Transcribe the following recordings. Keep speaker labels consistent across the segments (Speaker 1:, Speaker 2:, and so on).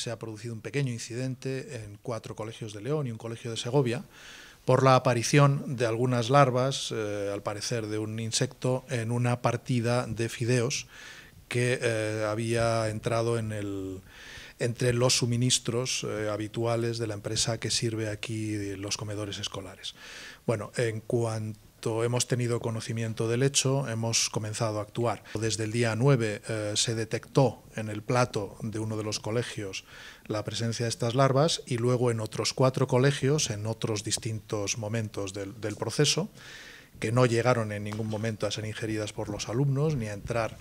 Speaker 1: se ha producido un pequeño incidente en cuatro colegios de León y un colegio de Segovia por la aparición de algunas larvas, eh, al parecer de un insecto, en una partida de fideos que eh, había entrado en el, entre los suministros eh, habituales de la empresa que sirve aquí los comedores escolares. Bueno, en cuanto hemos tenido conocimiento del hecho, hemos comenzado a actuar. Desde el día 9 eh, se detectó en el plato de uno de los colegios la presencia de estas larvas y luego en otros cuatro colegios, en otros distintos momentos del, proceso, que no llegaron en ningún momento a ser ingeridas por los alumnos ni a entrar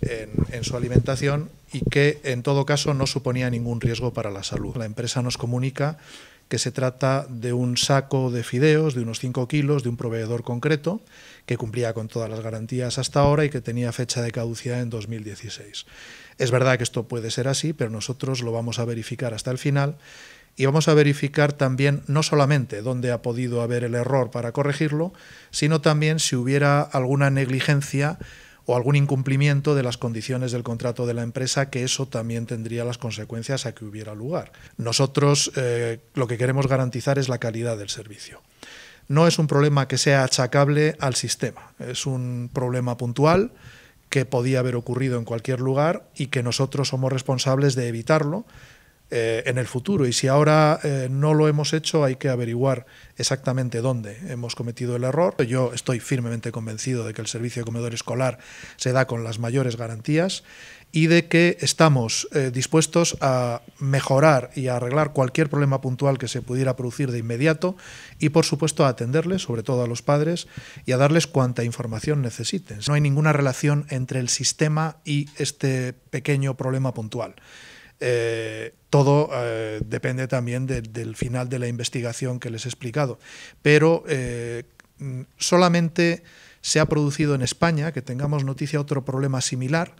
Speaker 1: en, su alimentación y que en todo caso no suponía ningún riesgo para la salud. La empresa nos comunica que se trata de un saco de fideos de unos 5 kilos de un proveedor concreto que cumplía con todas las garantías hasta ahora y que tenía fecha de caducidad en 2016. Es verdad que esto puede ser así, pero nosotros lo vamos a verificar hasta el final y vamos a verificar también no solamente dónde ha podido haber el error para corregirlo, sino también si hubiera alguna negligencia o algún incumplimiento de las condiciones del contrato de la empresa, que eso también tendría las consecuencias a que hubiera lugar. Nosotros eh, lo que queremos garantizar es la calidad del servicio. No es un problema que sea achacable al sistema, es un problema puntual que podía haber ocurrido en cualquier lugar y que nosotros somos responsables de evitarlo eh, en el futuro. Y si ahora eh, no lo hemos hecho, hay que averiguar exactamente dónde hemos cometido el error. Yo estoy firmemente convencido de que el servicio de comedor escolar se da con las mayores garantías y de que estamos eh, dispuestos a mejorar y a arreglar cualquier problema puntual que se pudiera producir de inmediato y, por supuesto, a atenderles, sobre todo a los padres, y a darles cuanta información necesiten. No hay ninguna relación entre el sistema y este pequeño problema puntual. Eh, todo eh, depende también del final de la investigación que les he explicado. Pero eh, mm, solamente se ha producido en España, que tengamos noticia, otro problema similar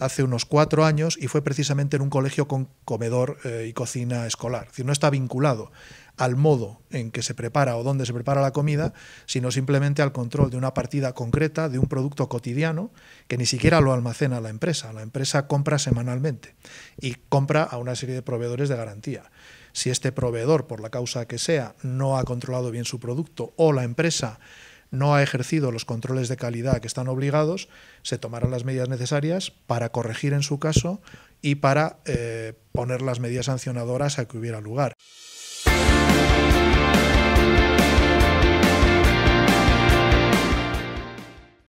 Speaker 1: hace unos cuatro años y fue precisamente en un colegio con comedor eh, y cocina escolar. no está vinculado al modo en que se prepara o dónde se prepara la comida, sino simplemente al control de una partida concreta, de un producto cotidiano, que ni siquiera lo almacena la empresa. La empresa compra semanalmente y compra a una serie de proveedores de garantía. Si este proveedor, por la causa que sea, no ha controlado bien su producto o la empresa no ha ejercido los controles de calidad que están obligados, se tomarán las medidas necesarias para corregir en su caso y para eh, poner las medidas sancionadoras a que hubiera lugar.